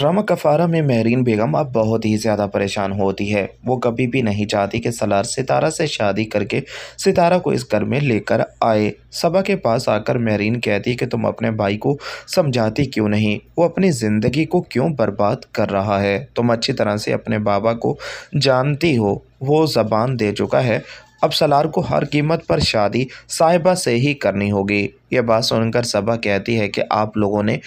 drama कफारा में महरीन बेगम अब बहुत ही ज़्यादा परेशान होती है वो कभी भी नहीं चाहती कि सलार सितारा से शादी करके सितारा को इस घर में लेकर आए सबा के पास आकर महरीन कहती कि तुम अपने भाई को समझाती क्यों नहीं वो अपनी ज़िंदगी को क्यों बर्बाद कर रहा है तुम अच्छी तरह से अपने बाबा को जानती हो वो ज़बान दे चुका है अब सलार को हर कीमत पर शादी साहिबा से ही करनी होगी यह बात सुनकर सबा कहती है कि आप लोगों ने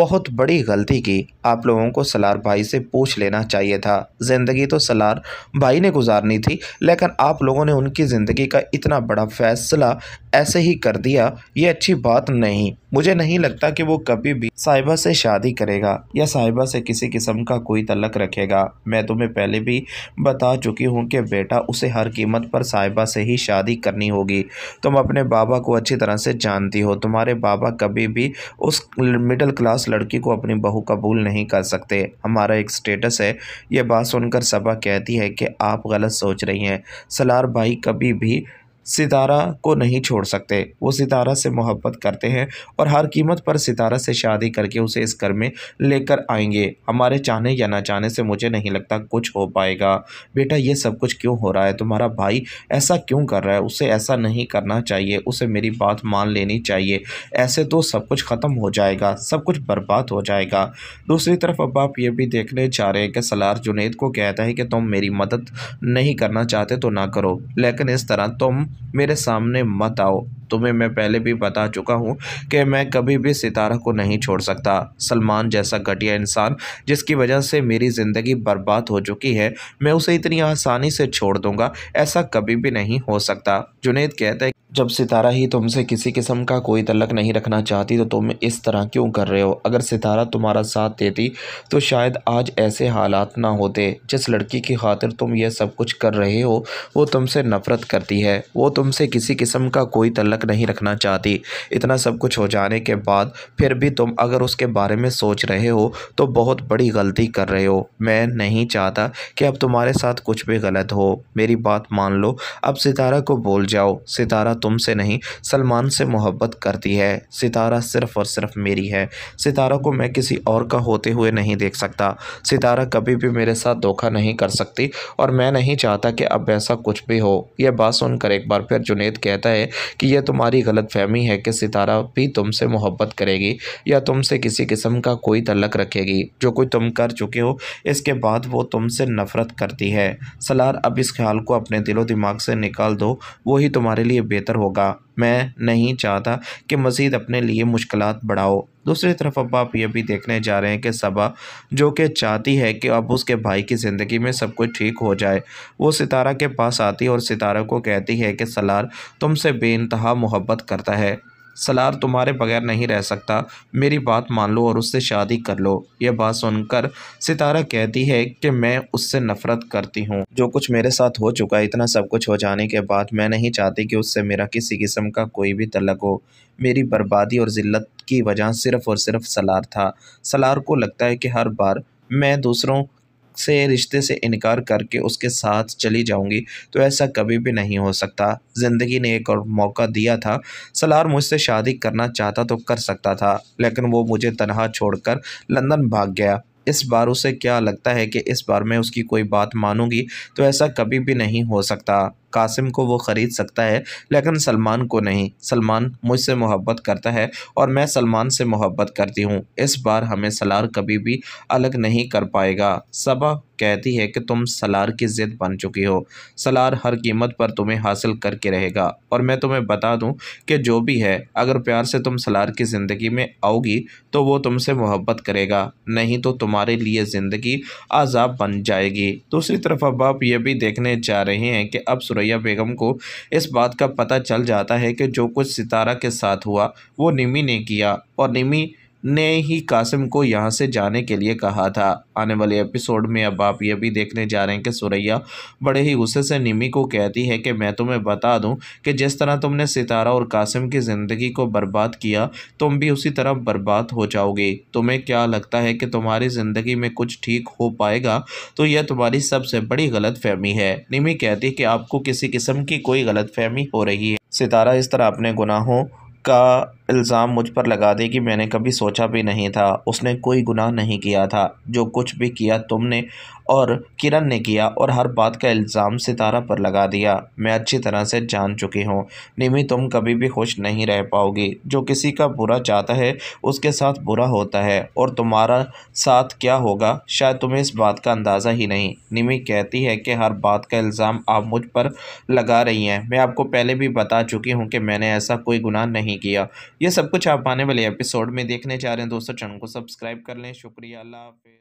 बहुत बड़ी गलती की आप लोगों को सलार भाई से पूछ लेना चाहिए था ज़िंदगी तो सलार भाई ने गुजारनी थी लेकिन आप लोगों ने उनकी ज़िंदगी का इतना बड़ा फैसला ऐसे ही कर दिया ये अच्छी बात नहीं मुझे नहीं लगता कि वो कभी भी साहिबा से शादी करेगा या साहिबा से किसी किस्म का कोई तलक रखेगा मैं तुम्हें पहले भी बता चुकी हूँ कि बेटा उसे हर कीमत पर साहिबा से ही शादी करनी होगी तुम अपने बाबा को अच्छी तरह से जानती हो तुम्हारे बाबा कभी भी उस मिडिल क्लास लड़की को अपनी बहू कबूल नहीं कर सकते हमारा एक स्टेटस है ये बात सुनकर सबा कहती है कि आप गलत सोच रही हैं सलार भाई कभी भी सितारा को नहीं छोड़ सकते वो सितारा से मोहब्बत करते हैं और हर कीमत पर सितारा से शादी करके उसे इस घर में लेकर आएंगे हमारे चाहने या ना चाहने से मुझे नहीं लगता कुछ हो पाएगा बेटा ये सब कुछ क्यों हो रहा है तुम्हारा भाई ऐसा क्यों कर रहा है उसे ऐसा नहीं करना चाहिए उसे मेरी बात मान लेनी चाहिए ऐसे तो सब कुछ ख़त्म हो जाएगा सब कुछ बर्बाद हो जाएगा दूसरी तरफ अब आप ये भी देखने जा रहे हैं कि सलार जुनेद को कहता है कि तुम मेरी मदद नहीं करना चाहते तो ना करो लेकिन इस तरह तुम मेरे सामने मत आओ तुम्हें मैं पहले भी बता चुका हूँ कि मैं कभी भी सितारा को नहीं छोड़ सकता सलमान जैसा घटिया इंसान जिसकी वजह से मेरी ज़िंदगी बर्बाद हो चुकी है मैं उसे इतनी आसानी से छोड़ दूंगा ऐसा कभी भी नहीं हो सकता जुनेद कहता है जब सितारा ही तुमसे किसी किस्म का कोई तलक नहीं रखना चाहती तो तुम इस तरह क्यों कर रहे हो अगर सितारा तुम्हारा साथ देती तो शायद आज ऐसे हालात ना होते जिस लड़की की खातिर तुम यह सब कुछ कर रहे हो वो तुमसे नफ़रत करती है वो वो तुमसे किसी किस्म का कोई तलक नहीं रखना चाहती इतना सब कुछ हो जाने के बाद फिर भी तुम अगर उसके बारे में सोच रहे हो तो बहुत बड़ी गलती कर रहे हो मैं नहीं चाहता कि अब तुम्हारे साथ कुछ भी गलत हो मेरी बात मान लो अब सितारा को बोल जाओ सितारा तुमसे नहीं सलमान से मोहब्बत करती है सितारा सिर्फ़ और सिर्फ मेरी है सितारा को मैं किसी और का होते हुए नहीं देख सकता सितारा कभी भी मेरे साथ धोखा नहीं कर सकती और मैं नहीं चाहता कि अब ऐसा कुछ भी हो यह बात सुनकर एक बार फिर जुनेद कहता है कि यह तुम्हारी गलत फहमी है कि सितारा भी तुमसे मोहब्बत करेगी या तुमसे किसी किस्म का कोई तलक रखेगी जो कोई तुम कर चुके हो इसके बाद वो तुमसे नफरत करती है सलार अब इस ख्याल को अपने दिलो दिमाग से निकाल दो वही तुम्हारे लिए बेहतर होगा मैं नहीं चाहता कि मज़ीद अपने लिए मुश्किल बढ़ाओ दूसरी तरफ अब आप ये भी देखने जा रहे हैं कि सबा जो कि चाहती है कि अब उसके भाई की ज़िंदगी में सब कुछ ठीक हो जाए वो सितारा के पास आती है और सितारा को कहती है कि सलार तुमसे बेानतहा मोहब्बत करता है सलार तुम्हारे बगैर नहीं रह सकता मेरी बात मान लो और उससे शादी कर लो यह बात सुनकर सितारा कहती है कि मैं उससे नफरत करती हूँ जो कुछ मेरे साथ हो चुका है इतना सब कुछ हो जाने के बाद मैं नहीं चाहती कि उससे मेरा किसी किस्म का कोई भी तलक हो मेरी बर्बादी और ज़िल्लत की वजह सिर्फ़ और सिर्फ सलार था सलार को लगता है कि हर बार मैं दूसरों से रिश्ते से इनकार करके उसके साथ चली जाऊंगी तो ऐसा कभी भी नहीं हो सकता ज़िंदगी ने एक और मौका दिया था सलार मुझसे शादी करना चाहता तो कर सकता था लेकिन वो मुझे तनहा छोड़कर लंदन भाग गया इस बार उसे क्या लगता है कि इस बार मैं उसकी कोई बात मानूंगी तो ऐसा कभी भी नहीं हो सकता कासिम को वो ख़रीद सकता है लेकिन सलमान को नहीं सलमान मुझसे मोहब्बत करता है और मैं सलमान से मोहब्बत करती हूँ इस बार हमें सलार कभी भी अलग नहीं कर पाएगा सबा कहती है कि तुम सलार की ज़िद बन चुकी हो सलार हर कीमत पर तुम्हें हासिल करके रहेगा और मैं तुम्हें बता दूं कि जो भी है अगर प्यार से तुम सलार की ज़िंदगी में आओगी तो वो तुमसे मोहब्बत करेगा नहीं तो तुम्हारे लिए ज़िंदगी आज़ाब बन जाएगी दूसरी तरफ अब आप ये भी देखने जा रहे हैं कि अब सुरज सुरैया बेगम को इस बात का पता चल जाता है कि जो कुछ सितारा के साथ हुआ वो निमी ने किया और निमी ने ही कासिम को यहाँ से जाने के लिए कहा था आने वाले एपिसोड में अब आप ये भी देखने जा रहे हैं कि सुरैया बड़े ही गुस्से से निमी को कहती है कि मैं तुम्हें बता दूं कि जिस तरह तुमने सितारा और कासिम की ज़िंदगी को बर्बाद किया तुम भी उसी तरह बर्बाद हो जाओगे तुम्हें क्या लगता है कि तुम्हारी ज़िंदगी में कुछ ठीक हो पाएगा तो यह तुम्हारी सबसे बड़ी गलत फहमी है निमी कहती है कि आपको किसी किस्म की कोई गलत फहमी हो रही है सितारा इस तरह अपने गुनाहों का इल्ज़ाम मुझ पर लगा दे कि मैंने कभी सोचा भी नहीं था उसने कोई गुनाह नहीं किया था जो कुछ भी किया तुमने और किरण ने किया और हर बात का इल्ज़ाम सितारा पर लगा दिया मैं अच्छी तरह से जान चुकी हूँ निमी तुम कभी भी खुश नहीं रह पाओगी जो किसी का बुरा चाहता है उसके साथ बुरा होता है और तुम्हारा साथ क्या होगा शायद तुम्हें इस बात का अंदाज़ा ही नहीं निमी कहती है कि हर बात का इल्ज़ाम आप मुझ पर लगा रही हैं मैं आपको पहले भी बता चुकी हूँ कि मैंने ऐसा कोई गुनाह नहीं किया ये सब कुछ आप आने वाले एपिसोड में देखने जा रहे हैं दोस्तों चैनल को सब्सक्राइब कर लें शुक्रिया अल्लाह हाफ़ि